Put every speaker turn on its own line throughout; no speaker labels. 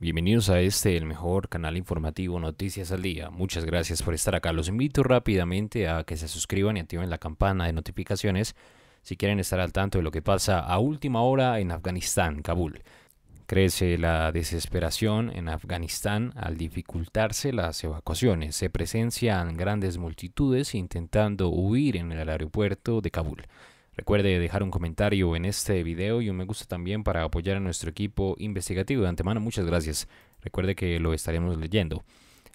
Bienvenidos a este, el mejor canal informativo Noticias al Día. Muchas gracias por estar acá. Los invito rápidamente a que se suscriban y activen la campana de notificaciones si quieren estar al tanto de lo que pasa a última hora en Afganistán, Kabul. Crece la desesperación en Afganistán al dificultarse las evacuaciones. Se presencian grandes multitudes intentando huir en el aeropuerto de Kabul. Recuerde dejar un comentario en este video y un me gusta también para apoyar a nuestro equipo investigativo. De antemano, muchas gracias. Recuerde que lo estaremos leyendo.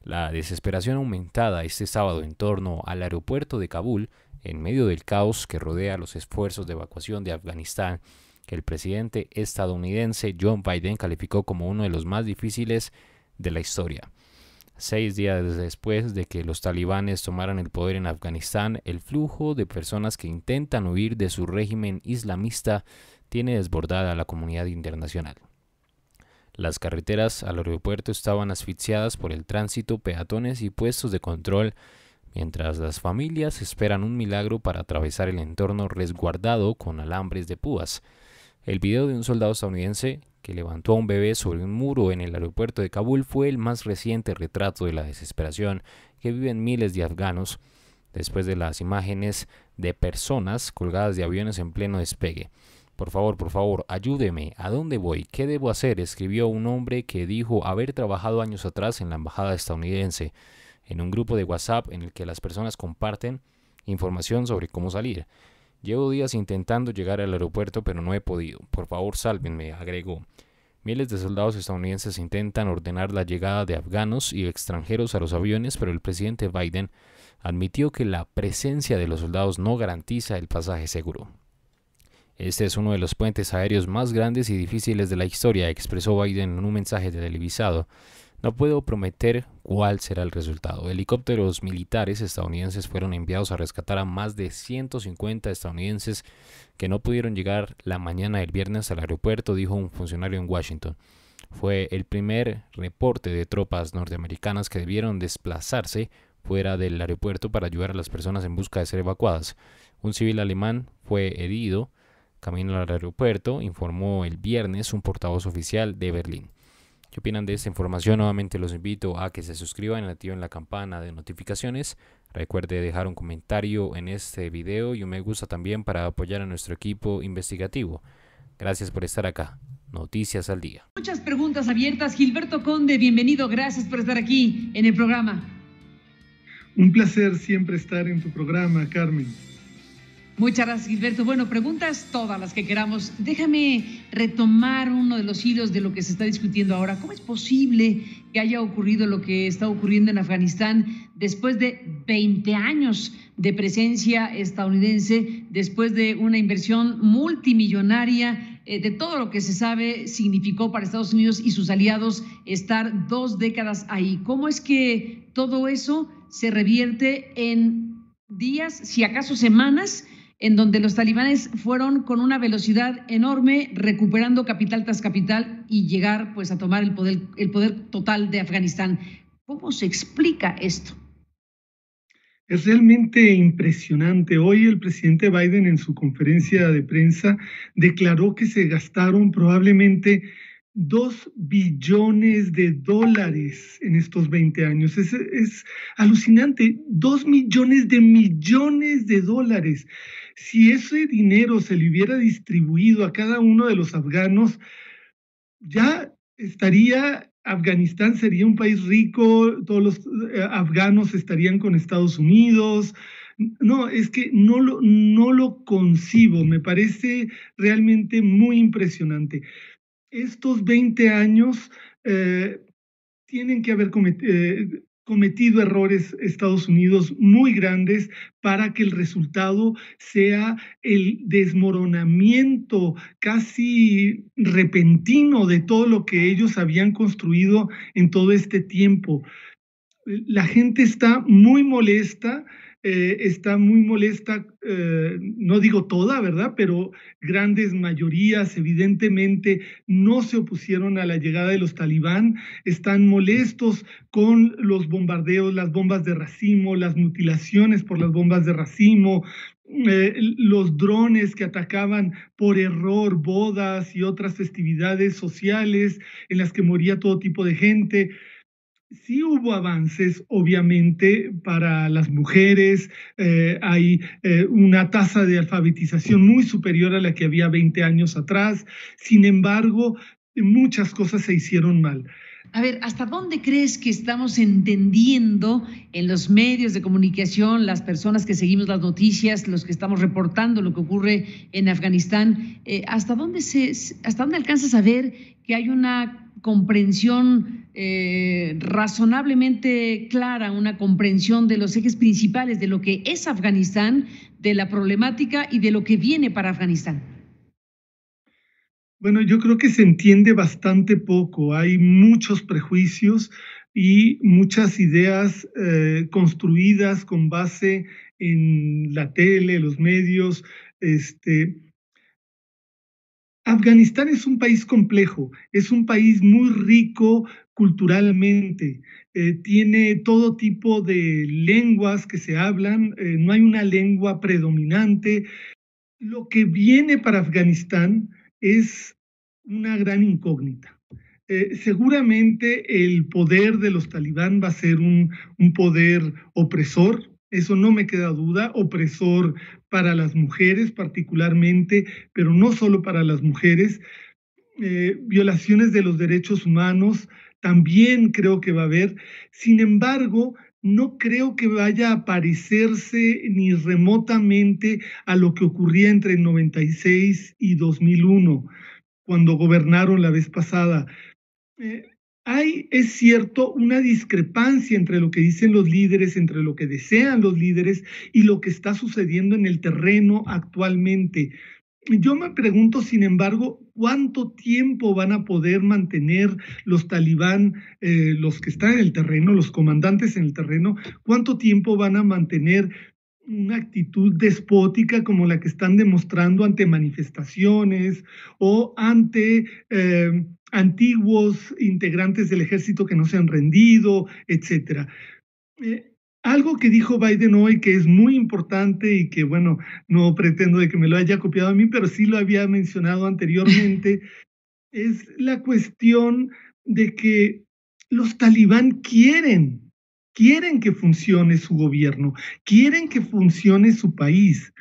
La desesperación aumentada este sábado en torno al aeropuerto de Kabul, en medio del caos que rodea los esfuerzos de evacuación de Afganistán, que el presidente estadounidense John Biden calificó como uno de los más difíciles de la historia. Seis días después de que los talibanes tomaran el poder en Afganistán, el flujo de personas que intentan huir de su régimen islamista tiene desbordada a la comunidad internacional. Las carreteras al aeropuerto estaban asfixiadas por el tránsito, peatones y puestos de control, mientras las familias esperan un milagro para atravesar el entorno resguardado con alambres de púas. El video de un soldado estadounidense que levantó a un bebé sobre un muro en el aeropuerto de Kabul fue el más reciente retrato de la desesperación que viven miles de afganos después de las imágenes de personas colgadas de aviones en pleno despegue. Por favor, por favor, ayúdeme. ¿A dónde voy? ¿Qué debo hacer? escribió un hombre que dijo haber trabajado años atrás en la embajada estadounidense, en un grupo de WhatsApp en el que las personas comparten información sobre cómo salir. Llevo días intentando llegar al aeropuerto pero no he podido. Por favor, sálvenme, agregó. Miles de soldados estadounidenses intentan ordenar la llegada de afganos y extranjeros a los aviones, pero el presidente Biden admitió que la presencia de los soldados no garantiza el pasaje seguro. Este es uno de los puentes aéreos más grandes y difíciles de la historia, expresó Biden en un mensaje televisado no puedo prometer cuál será el resultado. Helicópteros militares estadounidenses fueron enviados a rescatar a más de 150 estadounidenses que no pudieron llegar la mañana del viernes al aeropuerto, dijo un funcionario en Washington. Fue el primer reporte de tropas norteamericanas que debieron desplazarse fuera del aeropuerto para ayudar a las personas en busca de ser evacuadas. Un civil alemán fue herido camino al aeropuerto, informó el viernes un portavoz oficial de Berlín. ¿Qué opinan de esta información? Nuevamente los invito a que se suscriban y activen la campana de notificaciones. Recuerde dejar un comentario en este video y un me gusta también para apoyar a nuestro equipo investigativo. Gracias por estar acá. Noticias al día.
Muchas preguntas abiertas. Gilberto Conde, bienvenido. Gracias por estar aquí en el programa.
Un placer siempre estar en tu programa, Carmen.
Muchas gracias, Gilberto. Bueno, preguntas todas las que queramos. Déjame retomar uno de los hilos de lo que se está discutiendo ahora. ¿Cómo es posible que haya ocurrido lo que está ocurriendo en Afganistán después de 20 años de presencia estadounidense, después de una inversión multimillonaria? Eh, de todo lo que se sabe significó para Estados Unidos y sus aliados estar dos décadas ahí. ¿Cómo es que todo eso se revierte en días, si acaso semanas, en donde los talibanes fueron con una velocidad enorme recuperando capital tras capital y llegar pues a tomar el poder, el poder total de Afganistán. ¿Cómo se explica esto?
Es realmente impresionante. Hoy el presidente Biden en su conferencia de prensa declaró que se gastaron probablemente 2 billones de dólares en estos 20 años. Es, alucinante, 2 millones de millones de dólares. Si ese dinero se le hubiera distribuido a cada uno de los afganos, ya estaría, Afganistán sería un país rico, todos los eh, afganos estarían con Estados Unidos, no, es que no lo, no lo concibo, me parece realmente muy impresionante estos 20 años eh, tienen que haber eh, cometido errores Estados Unidos muy grandes para que el resultado sea el desmoronamiento casi repentino de todo lo que ellos habían construido en todo este tiempo. La gente está muy molesta, eh, está muy molesta, eh, no digo toda, ¿verdad? Pero grandes mayorías evidentemente no se opusieron a la llegada de los talibán, están molestos con los bombardeos, las bombas de racimo, las mutilaciones por las bombas de racimo, eh, los drones que atacaban por error bodas y otras festividades sociales en las que moría todo tipo de gente. Sí hubo avances, obviamente, para las mujeres. Eh, hay eh, una tasa de alfabetización muy superior a la que había 20 años atrás. Sin embargo, muchas cosas se hicieron mal.
A ver, ¿hasta dónde crees que estamos entendiendo en los medios de comunicación, las personas que seguimos las noticias, los que estamos reportando lo que ocurre en Afganistán? Eh, ¿hasta, dónde se, ¿Hasta dónde alcanzas a ver que hay una comprensión eh, razonablemente clara, una comprensión de los ejes principales de lo que es Afganistán, de la problemática y de lo que viene para Afganistán?
Bueno, yo creo que se entiende bastante poco. Hay muchos prejuicios y muchas ideas eh, construidas con base en la tele, los medios, este, Afganistán es un país complejo, es un país muy rico culturalmente, eh, tiene todo tipo de lenguas que se hablan, eh, no hay una lengua predominante. Lo que viene para Afganistán es una gran incógnita. Eh, seguramente el poder de los talibán va a ser un poder opresor, eso no me queda duda, opresor para las mujeres particularmente, pero no solo para las mujeres, eh, violaciones de los derechos humanos también creo que va a haber. Sin embargo, no creo que vaya a parecerse ni remotamente a lo que ocurría entre el 96 y 2001, cuando gobernaron la vez pasada. Eh, hay, es cierto, una discrepancia entre lo que dicen los líderes, entre lo que desean los líderes y lo que está sucediendo en el terreno actualmente. Yo me pregunto, sin embargo, cuánto tiempo van a poder mantener los talibán, eh, los que están en el terreno, los comandantes en el terreno, cuánto tiempo van a mantener una actitud despótica como la que están demostrando ante manifestaciones o ante eh, antiguos integrantes del ejército que no se han rendido, etc. Eh, algo que dijo Biden hoy que es muy importante y que, bueno, no pretendo de que me lo haya copiado a mí, pero sí lo había mencionado anteriormente, es la cuestión de que los talibán quieren, quieren que funcione su gobierno, quieren que funcione su país.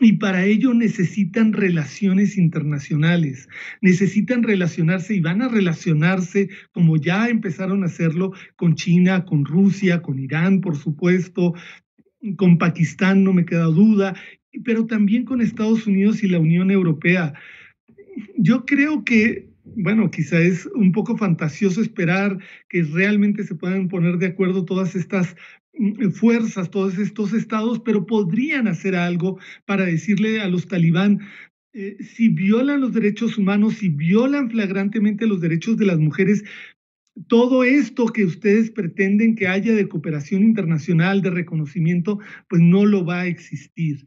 Y para ello necesitan relaciones internacionales, necesitan relacionarse y van a relacionarse, como ya empezaron a hacerlo, con China, con Rusia, con Irán, por supuesto, con Pakistán, no me queda duda, pero también con Estados Unidos y la Unión Europea. Yo creo que bueno, quizá es un poco fantasioso esperar que realmente se puedan poner de acuerdo todas estas mm, fuerzas, todos estos estados, pero podrían hacer algo para decirle a los talibán, eh, si violan los derechos humanos, si violan flagrantemente los derechos de las mujeres, todo esto que ustedes pretenden que haya de cooperación internacional, de reconocimiento, pues no lo va a existir.